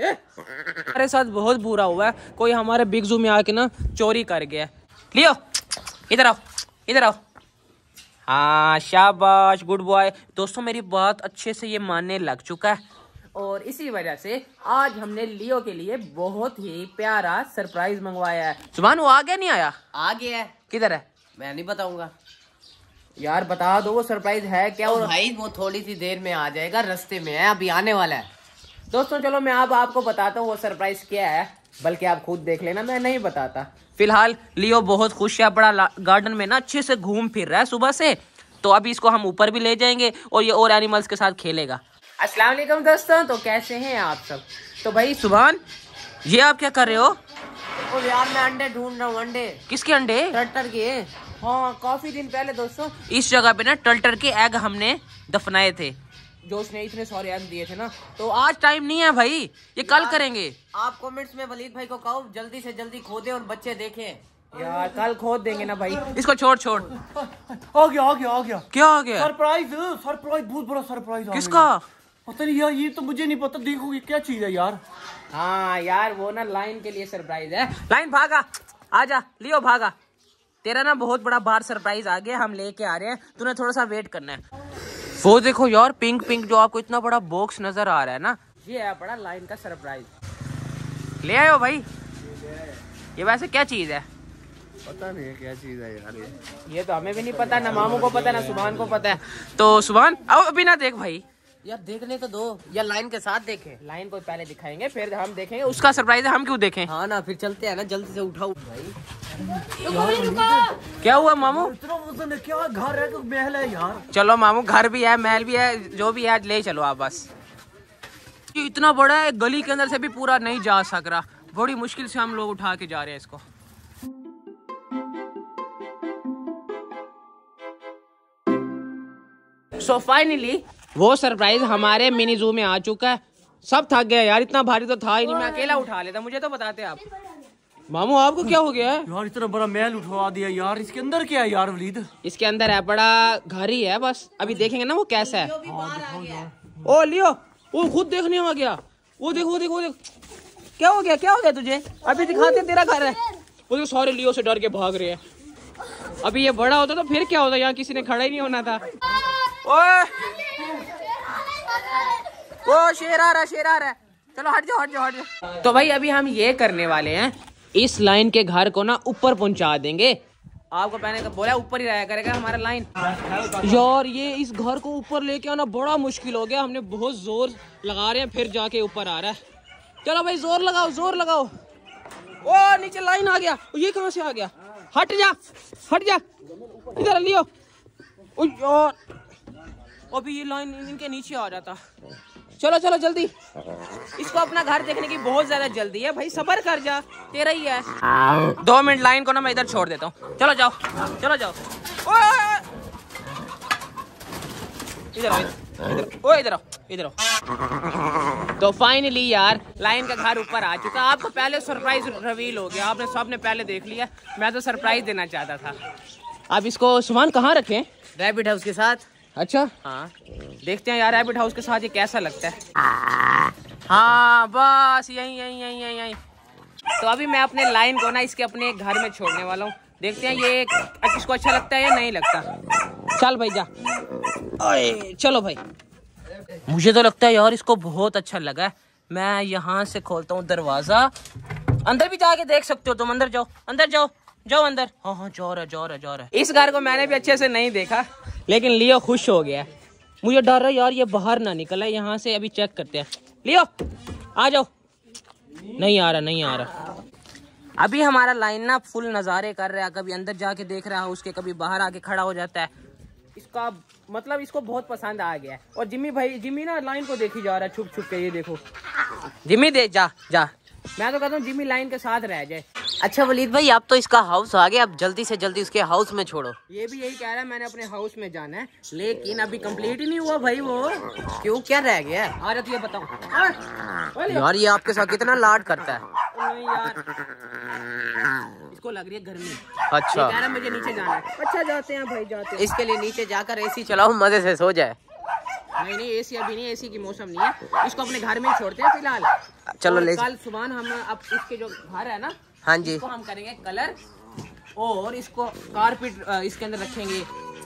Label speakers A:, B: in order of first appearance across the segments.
A: हमारे साथ बहुत बुरा हुआ है कोई हमारे बिग जू में आके ना चोरी कर गया लियो इधर आओ इधर आओ हाँ शाबाश गुड बॉय दोस्तों मेरी बात अच्छे से ये मानने लग चुका है और इसी वजह से आज हमने लियो के लिए बहुत ही प्यारा सरप्राइज मंगवाया है सुबह वो आ गया नहीं आया आ गया है किधर है मैं नहीं बताऊंगा यार बता दो वो सरप्राइज है क्या और भाई वो थोड़ी सी देर में आ जाएगा रस्ते में है अभी आने वाला है दोस्तों चलो मैं अब आप आपको बताता हूँ वो सरप्राइज क्या है बल्कि आप खुद देख लेना मैं नहीं बताता फिलहाल लियो बहुत खुश है बड़ा गार्डन में ना अच्छे से घूम फिर रहा है सुबह से तो अभी इसको हम ऊपर भी ले जाएंगे और ये और एनिमल्स के साथ खेलेगा अस्सलाम वालेकुम दोस्तों तो कैसे हैं आप सब तो भाई सुबह ये आप क्या कर रहे हो तो यार मैं अंडे ढूंढ रहा हूँ अंडे किसके अंडे टल्टर के हाँ काफी दिन पहले दोस्तों इस जगह पे ना टल्टर के एग हमने दफनाए थे जो उसने इतने सॉरी एम दिए थे ना तो आज टाइम नहीं है भाई ये कल करेंगे आप कमेंट्स में वलीद भाई को कहो जल्दी से जल्दी खोदे और बच्चे देखें यार कल खोद देंगे ना भाई इसको छोड़ छोड़ हो गया हो गया हो गया क्या हो गया सरप्राइज सरप्राइज बहुत बड़ा सरप्राइज किसका पता नहीं यार ये तो मुझे नहीं पता देखोगी क्या चीज है यार हाँ यार वो ना लाइन के लिए सरप्राइज है लाइन भागा आजा लियो भागा तेरा ना बहुत बड़ा बार सरप्राइज आ गया हम लेके आ रहे हैं तूने थोड़ा सा वेट करना है वो देखो यार पिंक पिंक जो आपको इतना बड़ा बॉक्स नजर आ रहा है ना ये है बड़ा लाइन का सरप्राइज ले आयो भाई ये वैसे क्या चीज है पता नहीं क्या चीज है यार ये तो हमें भी नहीं पता ना मामू को पता ना सुबहान को पता है तो सुबहान आओ अभी ना देख भाई यार देखने तो दो या लाइन के साथ देखें लाइन को पहले दिखाएंगे फिर हम देखेंगे उसका सरप्राइज हम क्यों देखें हाँ ना फिर चलते हैं ना जल्दी से उठाओ भाई क्या हुआ मामू क्या घर है महल है यार चलो मामू घर भी है महल भी है जो भी है ले चलो आप बस इतना बड़ा है गली के अंदर से भी पूरा नहीं जा सक रहा बड़ी मुश्किल से हम लोग उठा के जा रहे हैं इसको सो so फाइनली वो सरप्राइज हमारे मिनी जू में आ चुका है सब थक गया यार इतना भारी तो था ही नहीं मैं अकेला उठा लेता मुझे तो बताते आप मामू आपको क्या हो गया है यार इतना बड़ा महल उठवा दिया यार इसके अंदर क्या है यार वलीद इसके अंदर है बड़ा घर ही है बस अभी देखेंगे ना वो कैसा है ओ लियो वो खुद देखने आ गया वो देखो देखो देखो क्या हो गया क्या हो गया तुझे अभी दिखाते तेरा घर है वो देखो सॉरी लियो से डर के भाग रहे हैं अभी ये बड़ा होता तो फिर क्या होता यहाँ किसी ने खड़ा ही नहीं होना था ओए ओ शेर आ रहा है शेर आ रहा है चलो हट जाओ हट जाओ हट जाओ तो भाई अभी हम ये करने वाले हैं इस लाइन के घर को ना ऊपर पहुंचा देंगे आपको पहले तो बोला ऊपर ही रहा करेगा हमारा लाइन यार ये इस घर को ऊपर लेके आना बड़ा मुश्किल हो गया हमने बहुत जोर लगा रहे हैं फिर जाके ऊपर आ रहा है चलो भाई जोर लगाओ जोर लगाओ ओ नीचे लाइन आ गया ये कहाँ से आ गया हट जा हट जा इधर लियो ओ यार अभी ये लाइन इनके नीचे आ जाता चलो चलो जल्दी इसको अपना घर देखने की बहुत ज्यादा जल्दी है भाई सबर कर जा तेरा ही है दो मिनट लाइन को ना मैं इधर छोड़ देता हूँ चलो जाओ चलो जाओ इधर ओ इधर इधर तो फाइनली यार लाइन का घर ऊपर आ चुका आपको पहले सरप्राइज रिवील हो गया आपने सबने पहले देख लिया मैं तो सरप्राइज देना चाहता था आप इसको सुमान कहाँ रखें रैबिट है उसके साथ अच्छा हाँ देखते हैं यार रैबिट हाउस के साथ ये कैसा लगता है हाँ बस यही यही यही यही यही तो अभी मैं अपने लाइन को ना इसके अपने घर में छोड़ने वाला हूँ देखते हैं ये इसको अच्छा लगता है या नहीं लगता चल भाई जा अरे चलो भाई मुझे तो लगता है यार इसको बहुत अच्छा लगा मैं यहाँ से खोलता हूँ दरवाज़ा अंदर भी जाके देख सकते हो तुम अंदर जाओ अंदर जाओ जाओ अंदर हाँ हाँ जा रहा जा रहा जा रहा इस घर को मैंने भी अच्छे से नहीं देखा लेकिन लियो खुश हो गया मुझे डर रहा यार ये बाहर ना निकला यहाँ से अभी चेक करते हैं लियो आ जाओ नहीं आ रहा नहीं आ रहा अभी हमारा लाइन ना फुल नज़ारे कर रहा है कभी अंदर जाके देख रहा है उसके कभी बाहर आके खड़ा हो जाता है इसका मतलब इसको बहुत पसंद आ गया है और जिम्मी भाई जिम्मी ना लाइन को देखी जा रहा है छुप छुप के ये देखो जिम्मी दे जा जा मैं तो कहता हूँ जिम्मी लाइन के साथ रह जाए अच्छा वलीद भाई आप तो इसका हाउस आ गया अब जल्दी से जल्दी उसके हाउस में छोड़ो ये भी यही कह रहा है मैंने अपने हाउस में जाना है लेकिन अभी कंप्लीट ही नहीं हुआ भाई वो क्यों क्या रह गया आरत ये बताओ हाँ। यार ये आपके साथ कितना लाड करता है इसको लग रही है गर्मी अच्छा कह रहा मुझे नीचे जाना है अच्छा जाते हैं भाई जाते हैं इसके लिए नीचे जाकर एसी चलाओ मजे से सो जाए नहीं नहीं एसी अभी नहीं एसी की मौसम नहीं है इसको अपने घर में छोड़ते हैं फिलहाल चलो तो ले कल सुबह हम अब इसके जो घर है ना हाँ जी इसको हम करेंगे कलर और इसको कारपेट इसके अंदर रखेंगे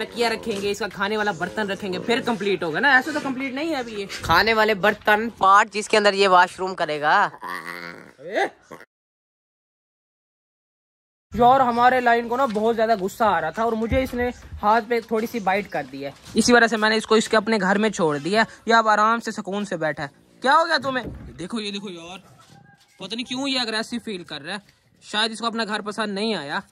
A: तकिया रखेंगे इसका खाने वाला बर्तन रखेंगे फिर कंप्लीट होगा ना ऐसा तो कंप्लीट नहीं है अभी ये खाने वाले बर्तन पार्ट जिसके अंदर ये वॉशरूम करेगा यार हमारे लाइन को ना बहुत ज्यादा गुस्सा आ रहा था और मुझे इसने हाथ पे थोड़ी सी बाइट कर दी है इसी वजह से मैंने इसको इसके अपने घर में छोड़ दिया या अब आराम से सुकून से बैठा है क्या हो गया तुम्हें देखो ये देखो यार पता नहीं क्यों ये अग्रेसिव फील कर रहा है शायद इसको अपना घर पसंद नहीं आया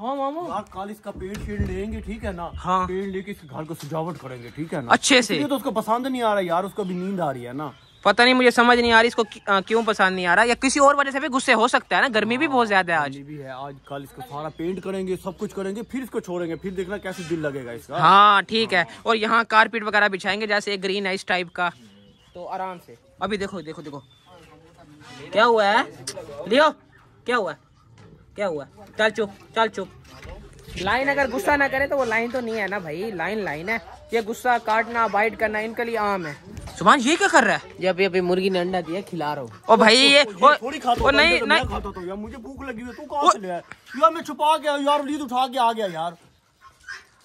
A: हाँ कल इसका पेड़ शेड लेंगे ठीक है ना हाँ पेड़ लेके इस घर को सजावट करेंगे ठीक है ना अच्छे से तो उसको पसंद नहीं आ रहा यार उसको भी नींद आ रही है ना पता नहीं मुझे समझ नहीं आ रही इसको क्यों पसंद नहीं आ रहा या किसी और वजह से भी गुस्से हो सकता है ना गर्मी भी बहुत ज्यादा है आज भी है आज कल इसको सारा पेंट करेंगे सब कुछ करेंगे फिर इसको छोड़ेंगे फिर देखना कैसे दिल लगेगा इसका हाँ ठीक है और यहाँ कारपेट वगैरह बिछाएंगे जैसे ग्रीन है टाइप का तो आराम से अभी देखो देखो देखो क्या हुआ है लियो क्या हुआ क्या हुआ चल चुप चल चुप लाइन अगर गुस्सा ना करे तो वो लाइन तो नहीं है ना भाई लाइन लाइन है ये गुस्सा काटना बाइट करना इनके लिए आम है सुभान ये क्या कर रहा है ये अभी अभी मुर्गी ने अंडा दिया खिला रहा हूँ और भाई ये थोड़ी नहीं तो नहीं खाता तो यार मुझे भूख लगी हुई तू कहाँ से ले यार मैं छुपा गया यार लीड उठा के आ गया यार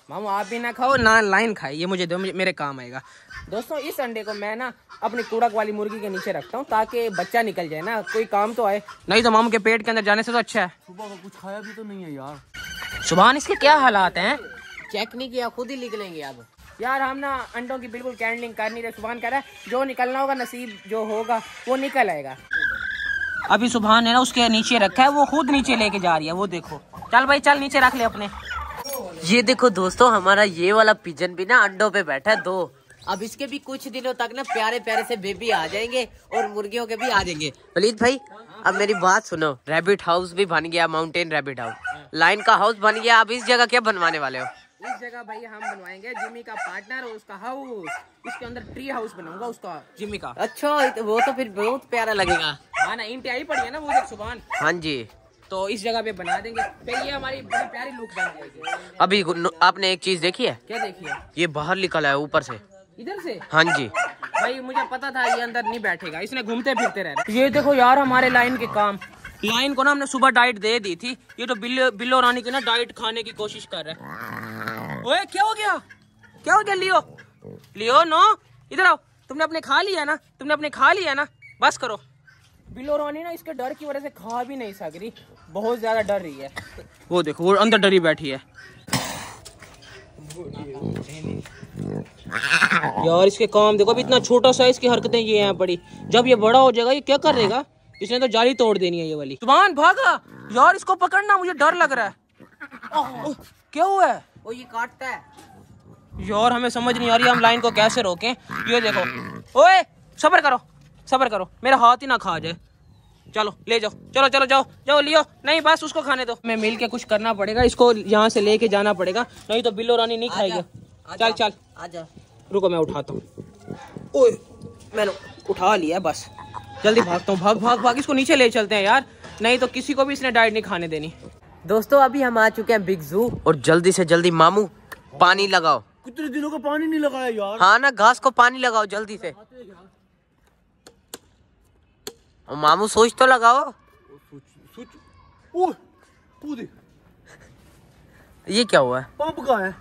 A: मामू आप भी ना खाओ ना लाइन खाए ये मुझे दो मेरे काम आएगा दोस्तों इस अंडे को मैं ना अपनी कूड़क वाली मुर्गी के नीचे रखता हूँ ताकि बच्चा निकल जाए ना कोई काम तो आए नहीं तो मामू के पेट के अंदर जाने से तो अच्छा है सुबह को कुछ खाया भी तो नहीं है यार सुबह इसके क्या हालात है चेक नहीं किया खुद ही लिख लेंगे अब यार हम ना अंडों की बिल्कुल कैंडलिंग कर नहीं रहे सुबह कह रहा है जो निकलना होगा नसीब जो होगा वो निकल आएगा अभी सुबह ने ना उसके नीचे रखा है वो खुद नीचे लेके जा रही है वो देखो चल भाई चल नीचे रख ले अपने ये देखो दोस्तों हमारा ये वाला पिजन भी ना अंडों पे बैठा है दो अब इसके भी कुछ दिनों तक ना प्यारे प्यारे से बेबी आ जाएंगे और मुर्गियों के भी आ जाएंगे वलीद भाई अब मेरी बात सुनो रैबिट हाउस भी बन गया माउंटेन रैबिट हाउस लाइन का हाउस बन गया अब इस जगह क्या बनवाने वाले हो इस जगह भाई हम बनवाएंगे जिमी का पार्टनर और उसका हाउस इसके अंदर ट्री हाउस बनाऊंगा उसका जिमी का अच्छा वो तो फिर बहुत प्यारा लगेगा हाँ ना इंट आई पड़ी है ना वो सुबह हाँ जी तो इस जगह पे बना देंगे फिर ये हमारी बड़ी प्यारी लुक बन जाएगी अभी आपने एक चीज देखी है क्या देखी है ये बाहर निकला है ऊपर से इधर से हाँ जी भाई मुझे पता था ये अंदर नहीं बैठेगा इसने घूमते फिरते रहे ये देखो यार हमारे लाइन के काम लाइन को ना हमने सुबह डाइट दे दी थी ये तो बिल्लो बिल्लो रानी की ना डाइट खाने की कोशिश कर रहे ओए क्या हो गया क्या हो गया लियो लियो नो इधर आओ तुमने अपने खा लिया ना तुमने अपने खा लिया ना बस करो बिलो रोनी ना इसके डर की वजह से खा भी नहीं सक रही बहुत ज़्यादा डर रही है वो देखो वो अंदर डरी बैठी है यार इसके काम देखो अभी इतना छोटा साइज की हरकतें ये हैं बड़ी जब ये बड़ा हो जाएगा ये क्या कर देगा इसने तो जाली तोड़ देनी है ये वाली तुम्हान भागा यार इसको पकड़ना मुझे डर लग रहा है ओ, क्या हुआ है वो ये काटता है यार हमें समझ नहीं आ रही हम लाइन को कैसे रोकें ये देखो ओए सफर करो सब्र करो मेरा हाथ ही ना खा जाए चलो ले जाओ चलो चलो जाओ जाओ लियो नहीं बस उसको खाने दो मैं मिल के कुछ करना पड़ेगा इसको यहाँ से लेके जाना पड़ेगा नहीं तो बिल्लो रानी नहीं खाएगी चल चल आजा रुको मैं उठाता हूँ मैंने उठा लिया बस जल्दी भागता हूँ भाग भाग भाग इसको नीचे ले चलते हैं यार नहीं तो किसी को भी इसने डाइट नहीं खाने देनी दोस्तों अभी हम आ चुके हैं बिग जू और जल्दी से जल्दी मामू पानी लगाओ कितने दिनों का पानी नहीं लगाया यार हाँ ना घास को पानी लगाओ जल्दी से और मामू सोच तो लगाओ सोच सोच ये क्या हुआ पंप का है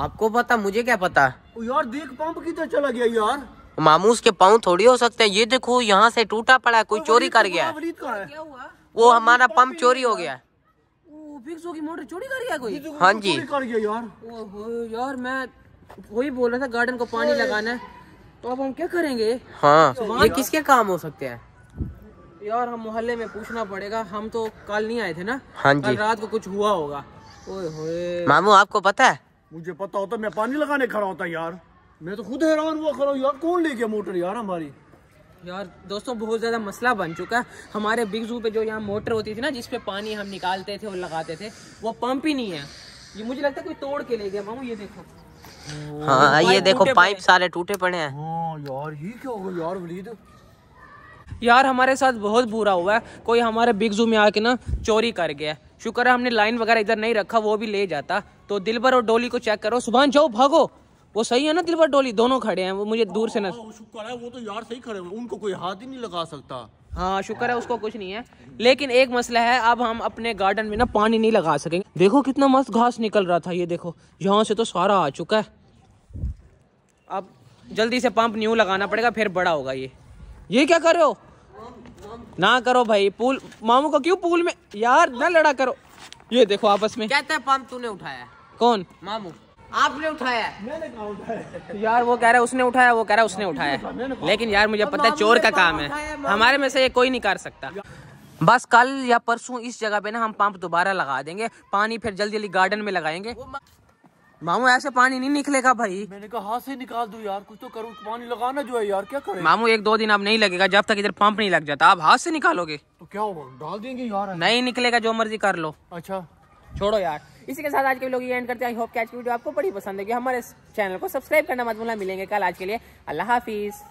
A: आपको पता मुझे क्या पता ओ यार देख पंप किधर चला गया यार मामू उसके पाँव थोड़ी हो सकते हैं ये देखो यहाँ से टूटा पड़ा है कोई चोरी कर गया है वो हमारा पंप चोरी हो गया मोटर चोरी कर गया कोई हाँ जी कर गया यार यार मैं वही बोल रहा था गार्डन को पानी लगाना है तो अब हम क्या करेंगे हाँ तो ये किसके काम हो सकते हैं यार हम मोहल्ले में पूछना पड़ेगा हम तो कल नहीं आए थे ना हाँ जी रात को कुछ हुआ होगा मामू आपको पता है मुझे पता होता मैं पानी लगाने खड़ा होता यार मैं तो खुद हैरान हुआ खड़ा यार कौन ले गया मोटर यार हमारी यार दोस्तों बहुत ज़्यादा मसला बन चुका है हमारे बिग जू पे जो यहाँ मोटर होती थी ना जिस पे पानी हम निकालते थे और लगाते थे वो पंप ही नहीं है ये मुझे लगता है कोई तोड़ के ले गया मामू ये देखो हाँ ये देखो पाइप सारे टूटे पड़े हैं हाँ, यार ये क्या होगा यार वलीद यार हमारे साथ बहुत बुरा हुआ है कोई हमारे बिग जू में आके ना चोरी कर गया शुक्र है हमने लाइन वगैरह इधर नहीं रखा वो भी ले जाता तो दिल और डोली को चेक करो सुबह जाओ भागो वो सही है ना दिल डोली दोनों खड़े हैं वो मुझे दूर से ना शुक्र है वो तो यार सही खड़े हैं उनको कोई हाथ ही नहीं लगा सकता हाँ शुक्र है उसको कुछ नहीं है लेकिन एक मसला है अब हम अपने गार्डन में ना पानी नहीं लगा सकेंगे देखो कितना मस्त घास निकल रहा था ये देखो यहाँ से तो सारा आ चुका है अब जल्दी से पंप न्यू लगाना पड़ेगा फिर बड़ा होगा ये ये क्या कर रहे हो ना करो भाई पूल मामू को क्यों पूल में यार ना लड़ा करो ये देखो आपस में कहते हैं पंप तूने उठाया कौन मामू आपने उठाया मैंने कहा उठाया यार वो कह रहा है उसने उठाया वो कह रहा है उसने उठाया लेकिन यार मुझे तो पता है चोर का काम है हमारे में से ये कोई नहीं कर सकता बस कल या परसों इस जगह पे ना हम पंप दोबारा लगा देंगे पानी फिर जल्दी जल्दी गार्डन में लगाएंगे मामू ऐसे पानी नहीं निकलेगा भाई मैंने कहा हाथ से निकाल दू यार कुछ तो करो पानी लगाना जो है यार क्या करें मामू एक दो दिन अब नहीं लगेगा जब तक इधर पंप नहीं लग जाता आप हाथ से निकालोगे तो क्या होगा डाल देंगे यार नहीं निकलेगा जो मर्जी कर लो अच्छा छोड़ो यार इसी के साथ आज के लोग ये एंड करते हैं आई होप कि आज की वीडियो आपको बड़ी पसंद है हमारे चैनल को सब्सक्राइब करना मत भूलना मिलेंगे कल आज के लिए अल्लाह हाफिज़